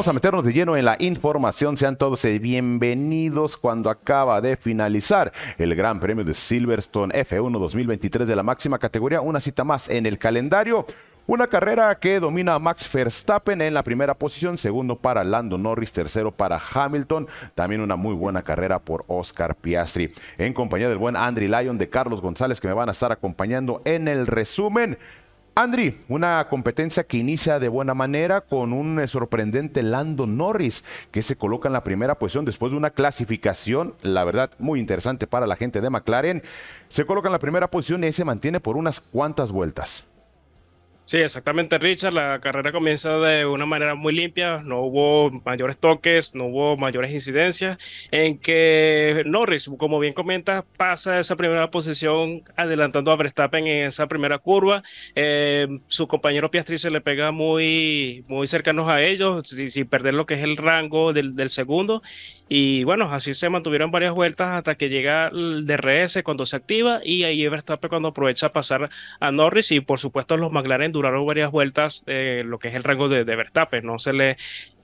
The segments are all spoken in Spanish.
vamos a meternos de lleno en la información. Sean todos bienvenidos cuando acaba de finalizar el Gran Premio de Silverstone F1 2023 de la máxima categoría. Una cita más en el calendario. Una carrera que domina a Max Verstappen en la primera posición, segundo para Lando Norris, tercero para Hamilton, también una muy buena carrera por Oscar Piastri. En compañía del buen Andrew Lyon de Carlos González que me van a estar acompañando en el resumen Andri, una competencia que inicia de buena manera con un eh, sorprendente Lando Norris que se coloca en la primera posición después de una clasificación, la verdad, muy interesante para la gente de McLaren. Se coloca en la primera posición y se mantiene por unas cuantas vueltas. Sí, exactamente, Richard. La carrera comienza de una manera muy limpia. No hubo mayores toques, no hubo mayores incidencias. En que Norris, como bien comenta, pasa esa primera posición adelantando a Verstappen en esa primera curva. Eh, su compañero Piastri se le pega muy, muy cercanos a ellos, sin, perder lo que es el rango del, segundo. Y bueno, así se mantuvieron varias vueltas hasta que llega el DRS cuando se activa. Y ahí Verstappen cuando aprovecha a pasar a Norris y, por supuesto, los McLaren duraron varias vueltas eh, lo que es el rango de, Verstappen, no se le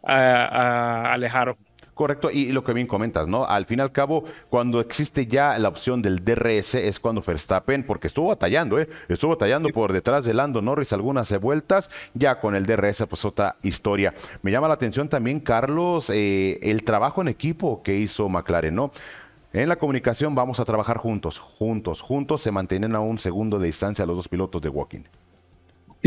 alejaron. Correcto, y lo que bien comentas, ¿no? Al fin y al cabo, cuando existe ya la opción del DRS es cuando Verstappen, porque estuvo batallando, ¿eh? Estuvo batallando por detrás de Lando Norris algunas vueltas, ya con el DRS pues otra historia. Me llama la atención también, Carlos, eh, el trabajo en equipo que hizo McLaren, ¿no? En la comunicación vamos a trabajar juntos, juntos, juntos, se mantienen a un segundo de distancia los dos pilotos de Walking.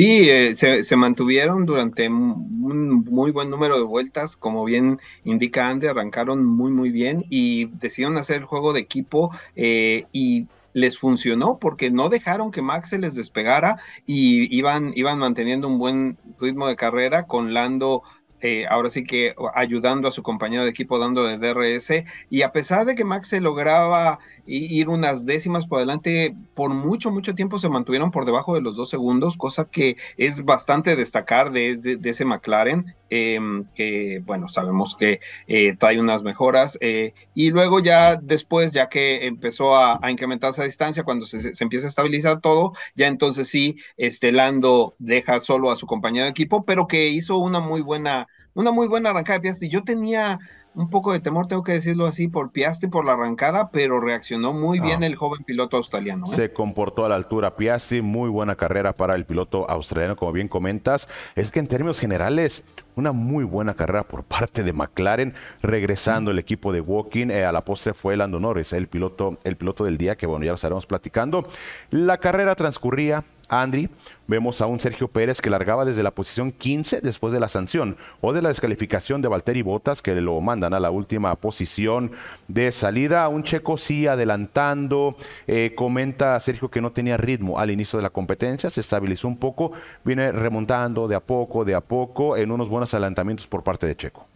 Sí, eh, se, mantuvieron durante un muy buen número de vueltas, como bien indica Andy, arrancaron muy muy bien y decidieron hacer el juego de equipo eh, y les funcionó porque no dejaron que Max se les despegara y iban, iban manteniendo un buen ritmo de carrera con Lando eh, ahora sí que ayudando a su compañero de equipo dando de DRS y a pesar de que Max se lograba ir unas décimas por delante, por mucho, mucho tiempo se mantuvieron por debajo de los dos segundos, cosa que es bastante destacar de ese McLaren Em, que bueno, sabemos que eh, trae unas mejoras. Eh, y luego ya después, ya que empezó a, a incrementarse la distancia, cuando se, empieza a estabilizar todo, ya entonces sí, este Lando deja solo a su compañero de equipo, pero que hizo una muy buena, una muy buena arrancada de Piastri. Yo tenía un poco de temor, tengo que decirlo así, por Piastri, por la arrancada, pero reaccionó muy ah. bien el joven piloto australiano. ¿eh? Se comportó a la altura Piastri, muy buena carrera para el piloto australiano, como bien comentas. Es que en términos generales, una muy buena carrera por parte de McLaren, regresando el equipo de Walking. Eh, a la postre fue Lando Norris, el piloto, el piloto del día, que bueno, ya lo estaremos platicando. La carrera transcurría Andri, vemos a un Sergio Pérez que largaba desde la posición 15 después de la sanción o de la descalificación de Valtteri Botas que lo mandan a la última posición de salida. Un checo sí adelantando, eh, comenta Sergio que no tenía ritmo al inicio de la competencia, se estabilizó un poco, viene remontando de a poco, de a poco, en unos buenos adelantamientos por parte de Checo.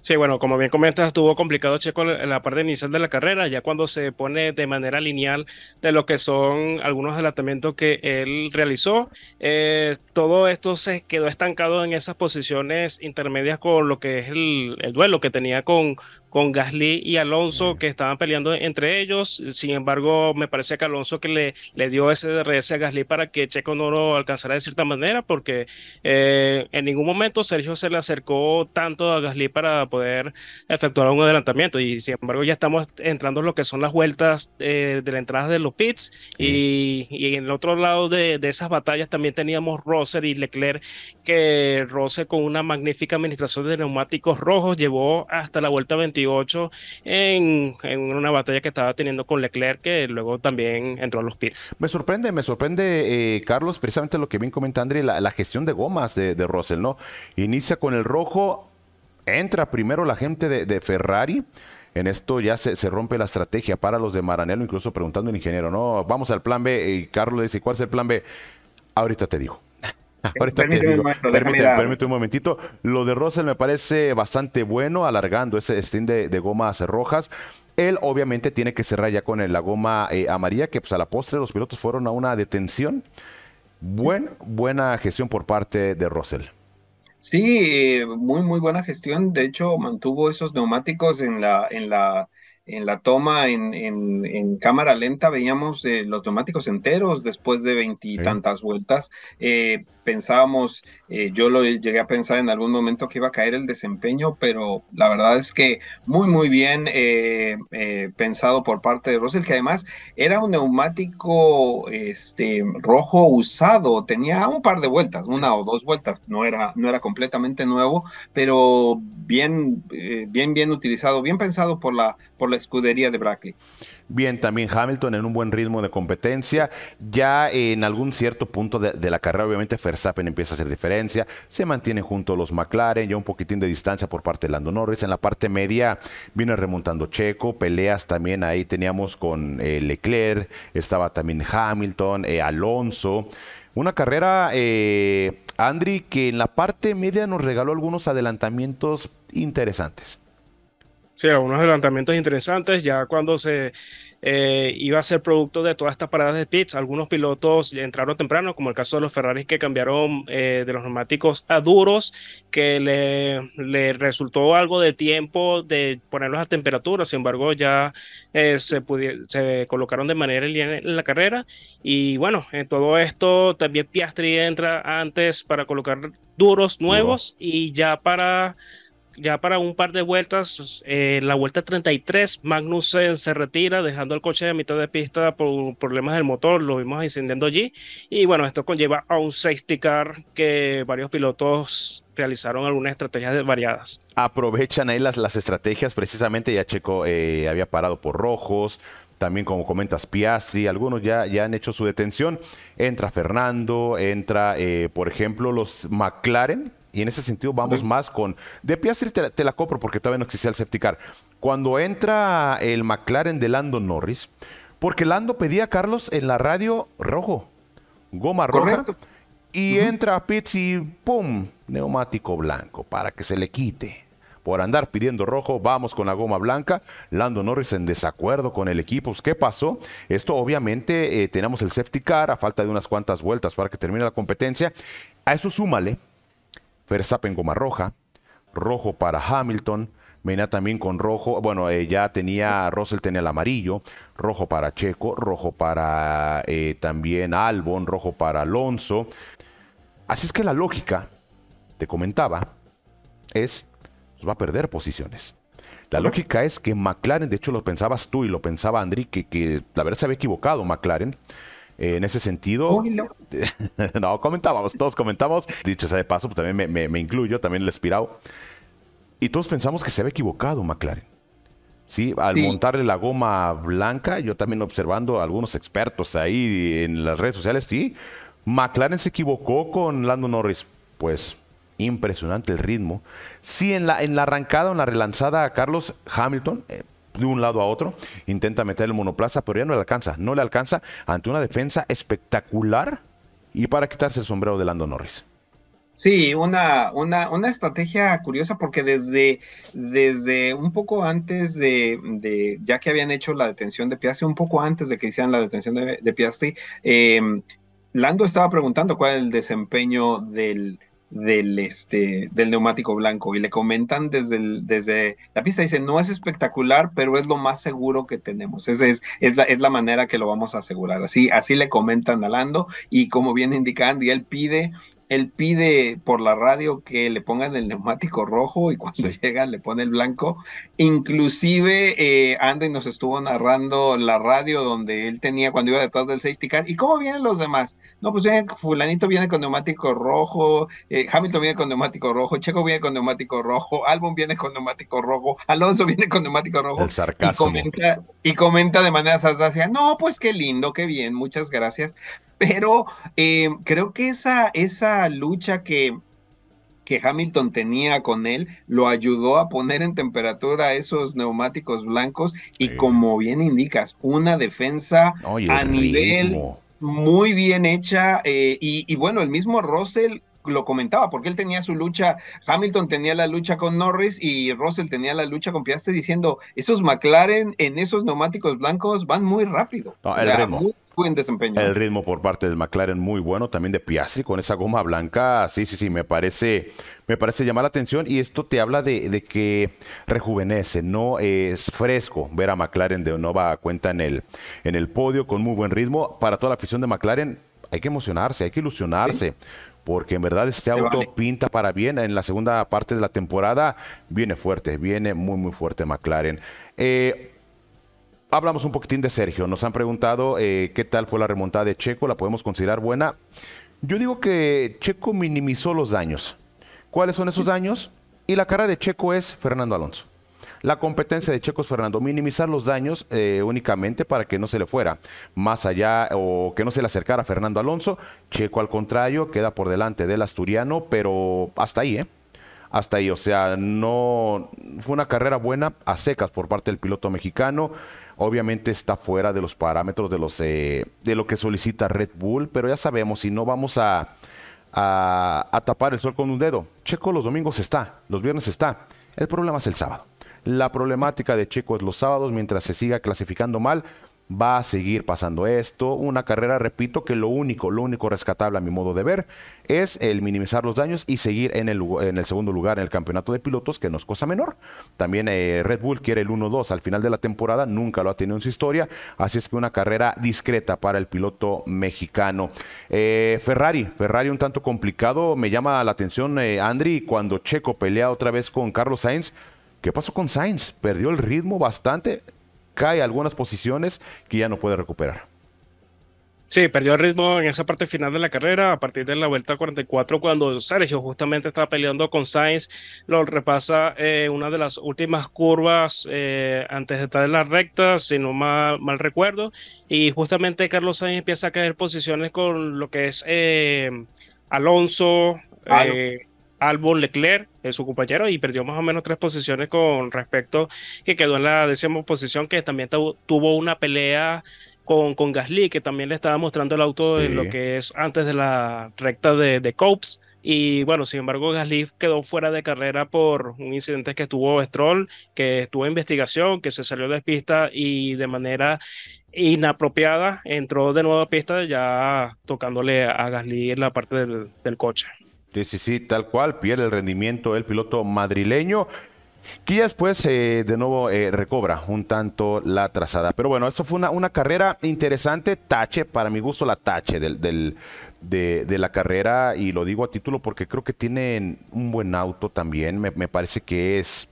Sí, bueno, como bien comentas, estuvo complicado Checo en la parte inicial de la carrera, ya cuando se pone de manera lineal de lo que son algunos adelantamientos que él realizó, eh, todo esto se quedó estancado en esas posiciones intermedias con lo que es el duelo que tenía con, con Gasly y Alonso que estaban peleando entre ellos. Sin embargo, me parece que Alonso que le, le dio ese DRS a Gasly para que Checo no lo alcanzara de cierta manera, porque eh, en ningún momento Sergio se le acercó tanto a Gasly para poder efectuar un adelantamiento. Y sin embargo, ya estamos entrando en lo que son las vueltas eh, de la entrada de los pits. Y, en el otro lado de, esas batallas también teníamos Rosser y Leclerc, que Rosser con una magnífica administración de neumáticos rojos llevó hasta la vuelta en, una batalla que estaba teniendo con Leclerc, que luego también entró a los pits. Me sorprende, me sorprende, eh, Carlos, precisamente lo que bien comenta André la, gestión de gomas de, Russell, ¿no? Inicia con el rojo, entra primero la gente de, Ferrari. En esto ya se, rompe la estrategia para los de Maranello, incluso preguntando al ingeniero, ¿no? Vamos al plan B. Y Carlos dice, ¿cuál es el plan B? Ahorita te digo. Ah, permíteme, un momentito. Lo de Russell me parece bastante bueno, alargando ese stint de, gomas rojas. Él obviamente tiene que cerrar ya con la goma eh, amarilla, que pues, a la postre los pilotos fueron a una detención. Buen, buena gestión por parte de Russell. Sí, eh, muy, muy buena gestión. De hecho, mantuvo esos neumáticos en la, en la, en la toma en, cámara lenta veíamos eh, los neumáticos enteros después de veintitantas vueltas. Eh, pensábamos, eh, yo lo llegué a pensar en algún momento que iba a caer el desempeño, pero la verdad es que muy, muy bien pensado por parte de Russell, que además era un neumático este, rojo usado, tenía un par de vueltas, una o dos vueltas, no era, no era completamente nuevo, pero bien, bien, bien utilizado, bien pensado por la, por la escudería de Brackley. Bien, también Hamilton en un buen ritmo de competencia. Ya en algún cierto punto de, la carrera, obviamente, Verstappen empieza a hacer diferencia. Se mantiene junto los McLaren, ya un poquitín de distancia por parte de Lando Norris. En la parte media viene remontando Checo, peleas también ahí teníamos con eh, Leclerc, estaba también Hamilton, eh, Alonso. Una carrera, eh, Andri, que en la parte media nos regaló algunos adelantamientos interesantes. Sí, algunos adelantamientos interesantes. Ya cuando se eh, iba a ser producto de todas estas paradas de pits, algunos pilotos entraron temprano, como el caso de los Ferraris que cambiaron eh, de los neumáticos a duros, que le, resultó algo de tiempo de ponerlos a temperatura. Sin embargo, ya eh, se, colocaron de manera en la carrera. Y bueno, en todo esto también Piastri entra antes para colocar duros nuevos y ya para ya para un par de vueltas, eh, la vuelta 33, Magnussen se retira dejando el coche de mitad de pista por problemas del motor, lo vimos incendiando allí. Y bueno, esto conlleva a un safety car que varios pilotos realizaron algunas estrategias variadas. Aprovechan ahí las, las estrategias, precisamente ya Checo eh, había parado por rojos, también como comentas Piastri, algunos ya, ya han hecho su detención. Entra Fernando, entra eh, por ejemplo los McLaren, y en ese sentido vamos más con... De Piastri te, la compro porque todavía no existía el safety car. Cuando entra el McLaren de Lando Norris, porque Lando pedía a Carlos en la radio rojo, goma roja, y entra a y ¡pum! Neumático blanco para que se le quite. Por andar pidiendo rojo, vamos con la goma blanca. Lando Norris en desacuerdo con el equipo. ¿Qué pasó? Esto obviamente eh, tenemos el safety car a falta de unas cuantas vueltas para que termine la competencia. A eso súmale en goma roja, rojo para Hamilton, Mena también con rojo, bueno, ella eh, ya tenía, Russell tenía el amarillo, rojo para Checo, rojo para eh, también Albon, rojo para Alonso. Así es que la lógica, te comentaba, es, pues, va a perder posiciones. La lógica es que McLaren, de hecho lo pensabas tú y lo pensaba Andri, que, que la verdad se había equivocado McLaren, eh, en ese sentido, no, comentábamos, todos comentamos, dicho sea de paso, pues también me, incluyo, también el espirado. Y todos pensamos que se había equivocado McLaren. Sí, al montarle la goma blanca, yo también observando a algunos expertos ahí en las redes sociales, sí, McLaren se equivocó con Lando Norris. Pues impresionante el ritmo. Sí, en la, en la arrancada, en la relanzada, Carlos Hamilton, eh, de un lado a otro, intenta meter el monoplaza, pero ya no le alcanza, no le alcanza ante una defensa espectacular y para quitarse el sombrero de Lando Norris. Sí, una, una, una estrategia curiosa porque desde, desde un poco antes de, ya que habían hecho la detención de Piastri, un poco antes de que hicieran la detención de, Piastri, eh, Lando estaba preguntando cuál era el desempeño del, del, este, del neumático blanco y le comentan desde, el, desde la pista, dice, no es espectacular, pero es lo más seguro que tenemos. Esa es, es, la, es la manera que lo vamos a asegurar. Así, así le comentan a y como bien indican, y él pide él pide por la radio que le pongan el neumático rojo y cuando llega le pone el blanco. Inclusive eh, Andy nos estuvo narrando la radio donde él tenía cuando iba detrás del safety car. ¿Y cómo vienen los demás? No, pues fulanito viene con neumático rojo, eh, Hamilton viene con neumático rojo, Checo viene con neumático rojo, Albon viene con neumático rojo, Alonso viene con neumático rojo. El sarcasmo. Y comenta, y comenta de manera sarcástica, no, pues qué lindo, qué bien, muchas gracias. Pero eh, creo que esa, esa lucha que, que Hamilton tenía con él lo ayudó a poner en temperatura esos neumáticos blancos y como bien indicas, una defensa a nivel muy bien hecha eh, y, bueno, el mismo Russell lo comentaba porque él tenía su lucha, Hamilton tenía la lucha con Norris y Russell tenía la lucha con Piastri diciendo, esos McLaren en esos neumáticos blancos van muy rápido. El ritmo por parte del McLaren muy bueno, también de Piastri con esa goma blanca, sí, sí, sí, me parece, me parece llamar la atención y esto te habla de, que rejuvenece, no es fresco ver a McLaren de nueva cuenta en el, en el podio con muy buen ritmo. Para toda la afición de McLaren hay que emocionarse, hay que ilusionarse. porque en verdad este auto pinta para bien. En la segunda parte de la temporada viene fuerte, viene muy, muy fuerte McLaren. Eh, Hablamos un poquitín de Sergio. Nos han preguntado eh, qué tal fue la remontada de Checo. ¿La podemos considerar buena? Yo digo que Checo minimizó los daños. ¿Cuáles son esos daños? Y la cara de Checo es Fernando Alonso. La competencia de Checo es Fernando, minimizar los daños eh, únicamente para que no se le fuera más allá o que no se le acercara Fernando Alonso. Checo, al contrario, queda por delante del asturiano, pero hasta ahí, ¿eh? Hasta ahí, o sea, no fue una carrera buena a secas por parte del piloto mexicano. Obviamente está fuera de los parámetros de, los, eh, de lo que solicita Red Bull, pero ya sabemos, si no vamos a, a tapar el sol con un dedo, Checo los domingos está, los viernes está, el problema es el sábado. La problemática de Checo es los sábados, mientras se siga clasificando mal, va a seguir pasando esto. Una carrera, repito, que lo único, lo único rescatable a mi modo de ver es el minimizar los daños y seguir en el, segundo lugar en el campeonato de pilotos, que no es cosa menor. También eh, Red Bull quiere el 1-2 al final de la temporada, nunca lo ha tenido en su historia, así es que una carrera discreta para el piloto mexicano. Eh, Ferrari, Ferrari un tanto complicado, me llama la atención eh, Andri cuando Checo pelea otra vez con Carlos Sainz. ¿Qué pasó con Sainz? Perdió el ritmo bastante cae algunas posiciones que ya no puede recuperar. Sí, perdió el ritmo en esa parte final de la carrera, a partir de la vuelta 44, cuando Sergio justamente estaba peleando con Sainz, lo repasa eh, una de las últimas curvas eh, antes de estar en la recta, si no mal, recuerdo, y justamente Carlos Sainz empieza a caer posiciones con lo que es eh, Alonso, Albon Leclerc, eh, su compañero, y perdió más o menos tres posiciones con respecto que quedó en la décima posición, que también tuvo una pelea con, con Gasly, que también le estaba mostrando el auto en lo que es antes de la recta de, de Copes. Y bueno, sin embargo, Gasly quedó fuera de carrera por un incidente que tuvo Stroll, que estuvo en investigación, que se salió de pista y de manera inapropiada entró de nuevo a pista, ya tocándole a Gasly en la parte del, del coche. Sí, sí, sí, tal cual, pierde el rendimiento el piloto madrileño. Que ya después eh, de nuevo eh, recobra un tanto la trazada. Pero bueno, esto fue una, carrera interesante, tache, para mi gusto la tache de, la carrera y lo digo a título porque creo que tienen un buen auto también. me parece que es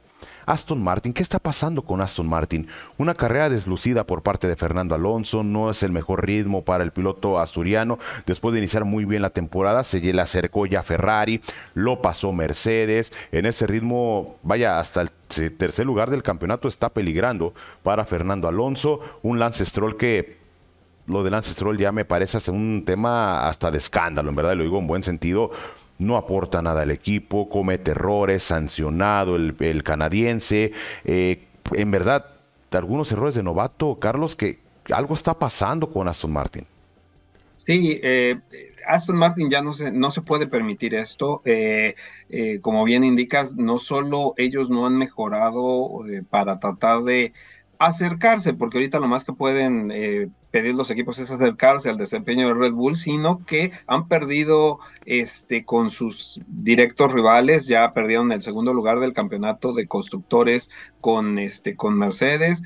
Aston Martin, ¿qué está pasando con Aston Martin? Una carrera deslucida por parte de Fernando Alonso, no es el mejor ritmo para el piloto asturiano. Después de iniciar muy bien la temporada, se le acercó ya Ferrari, lo pasó Mercedes. En ese ritmo, vaya, hasta el tercer lugar del campeonato está peligrando para Fernando Alonso. Un Lance Stroll que lo de Lance Stroll ya me parece hasta un tema hasta de escándalo, en verdad, lo digo en buen sentido, no aporta nada al equipo, comete errores, sancionado el, canadiense. Eh, en verdad, algunos errores de novato, Carlos, que algo está pasando con Aston Martin. Sí, eh, Aston Martin ya no se, no se puede permitir esto. Eh, como bien indicas, no solo ellos no han mejorado para tratar de acercarse, porque ahorita lo más que pueden eh, pedir los equipos es acercarse al desempeño de Red Bull, sino que han perdido este, con sus directos rivales, ya perdieron el segundo lugar del campeonato de constructores con, este, con Mercedes.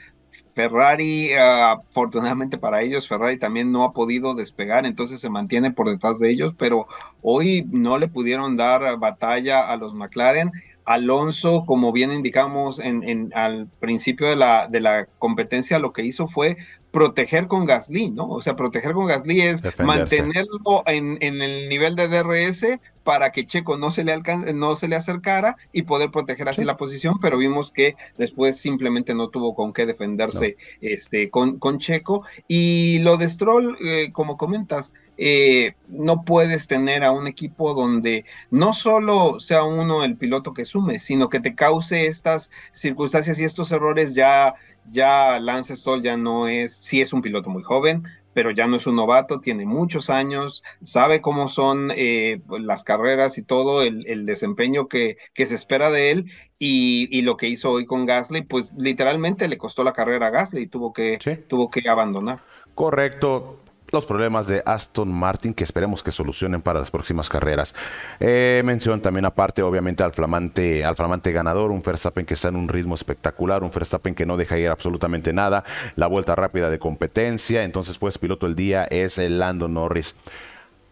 Ferrari, ah, afortunadamente para ellos, Ferrari también no ha podido despegar, entonces se mantiene por detrás de ellos, pero hoy no le pudieron dar batalla a los McLaren Alonso, como bien indicamos en, al principio de la, de la competencia, lo que hizo fue proteger con Gasly, ¿no? O sea, proteger con Gasly es mantenerlo en, el nivel de DRS para que Checo no se le alcance, no se le acercara y poder proteger así la posición, pero vimos que después simplemente no tuvo con qué defenderse este, con, con, Checo. Y lo de Stroll, eh, como comentas, eh, no puedes tener a un equipo donde no solo sea uno el piloto que sume, sino que te cause estas circunstancias y estos errores ya ya Lance Stoll ya no es, sí es un piloto muy joven, pero ya no es un novato, tiene muchos años, sabe cómo son eh, pues, las carreras y todo, el, desempeño que, que, se espera de él y, lo que hizo hoy con Gasly, pues literalmente le costó la carrera a Gasly y tuvo que, tuvo que abandonar. Correcto los problemas de Aston Martin que esperemos que solucionen para las próximas carreras. Eh, mención también aparte, obviamente, al flamante, al flamante ganador, un Verstappen que está en un ritmo espectacular, un Verstappen que no deja ir absolutamente nada, la vuelta rápida de competencia, entonces pues piloto del día es el Lando Norris.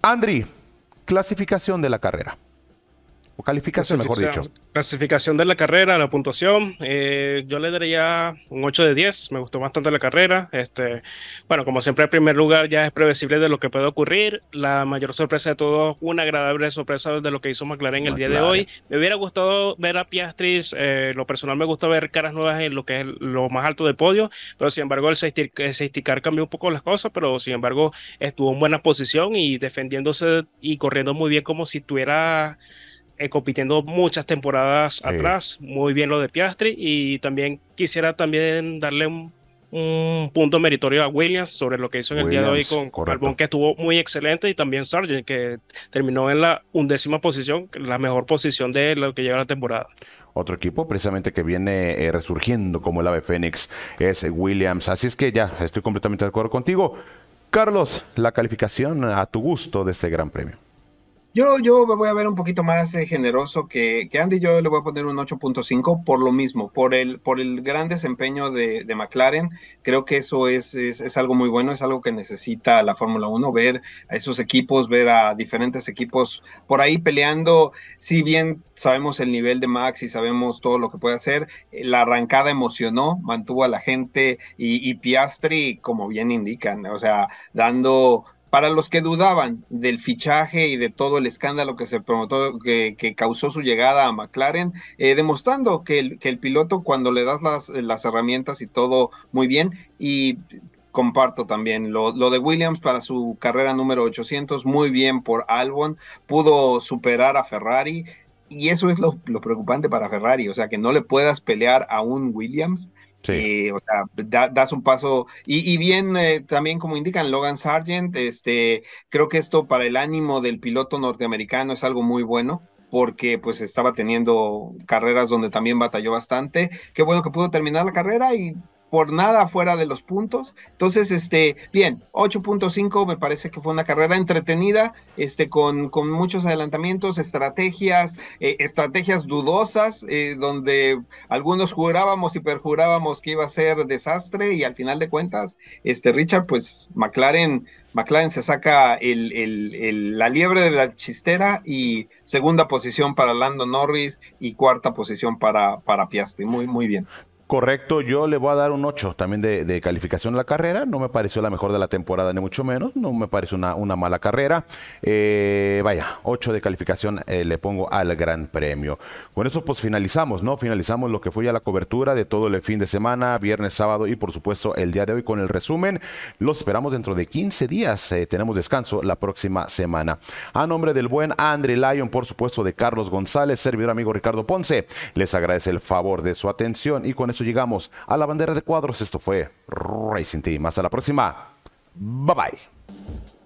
Andri, clasificación de la carrera o mejor dicho. Clasificación de la carrera, la puntuación, eh, yo le daría un 8 de 10, me gustó bastante la carrera. Este, bueno, como siempre, en primer lugar ya es previsible de lo que puede ocurrir. La mayor sorpresa de todo, una agradable sorpresa de lo que hizo McLaren el día de hoy. Me hubiera gustado ver a Piastris, eh, lo personal me gusta ver caras nuevas en lo que es lo más alto del podio, pero sin embargo el Seisticar cambió un poco las cosas, pero sin embargo estuvo en buena posición y defendiéndose y corriendo muy bien como si tuviera eh, compitiendo muchas temporadas atrás, muy bien lo de Piastri y también quisiera también darle un, punto meritorio a Williams sobre lo que hizo en el día de hoy con, Albon, que estuvo muy excelente, y también Sargent, que terminó en la undécima posición, la mejor posición de lo que lleva la temporada. Otro equipo precisamente que viene eh, resurgiendo como el ave Fénix es Williams. Así es que ya estoy completamente de acuerdo contigo. Carlos, la calificación a tu gusto de este Gran Premio. Yo, yo me voy a ver un poquito más eh, generoso que, Andy. Yo le voy a poner un 8.5 por lo mismo, por el, por el gran desempeño de, McLaren. Creo que eso es, es, algo muy bueno, es algo que necesita la Fórmula 1, ver a esos equipos, ver a diferentes equipos por ahí peleando. Si bien sabemos el nivel de Max y sabemos todo lo que puede hacer, eh, la arrancada emocionó, mantuvo a la gente y, y Piastri, como bien indican, o sea, dando para los que dudaban del fichaje y de todo el escándalo que se promotó, que, causó su llegada a McLaren, eh, demostrando que el, que el, piloto cuando le das las, herramientas y todo muy bien, y comparto también. Lo, de Williams para su carrera número 800, muy bien por Albon, pudo superar a Ferrari. Y eso es lo, lo, preocupante para Ferrari, o sea, que no le puedas pelear a un Williams o sea, das un paso. Y, bien, eh, también como indican Logan Sargent, este, creo que esto para el ánimo del piloto norteamericano es algo muy bueno porque pues estaba teniendo carreras donde también batalló bastante. Qué bueno que pudo terminar la carrera y por nada fuera de los puntos. Entonces, este, bien, 8.5 me parece que fue una carrera entretenida, este, con, con muchos adelantamientos, estrategias, eh, estrategias dudosas, eh, donde algunos jurábamos y perjurábamos que iba a ser desastre, y al final de cuentas, este, Richard, pues McLaren, McLaren se saca el, la liebre de la chistera y segunda posición para Lando Norris y cuarta posición para, para Piastri. Muy, muy bien correcto. Yo le voy a dar un 8 también de, calificación a la carrera. No me pareció la mejor de la temporada, ni mucho menos. No me parece una, mala carrera. Eh, vaya, 8 de calificación eh, le pongo al Gran Premio. Con eso pues finalizamos, ¿no? Finalizamos lo que fue ya la cobertura de todo el fin de semana, viernes, sábado y por supuesto el día de hoy con el resumen. Los esperamos dentro de 15 días. Eh, tenemos descanso la próxima semana. A nombre del buen Andre Lyon, por supuesto, de Carlos González, servidor amigo Ricardo Ponce, les agradece el favor de su atención y con eso llegamos a la bandera de cuadros. Esto fue Racing Team. Hasta la próxima. Bye bye.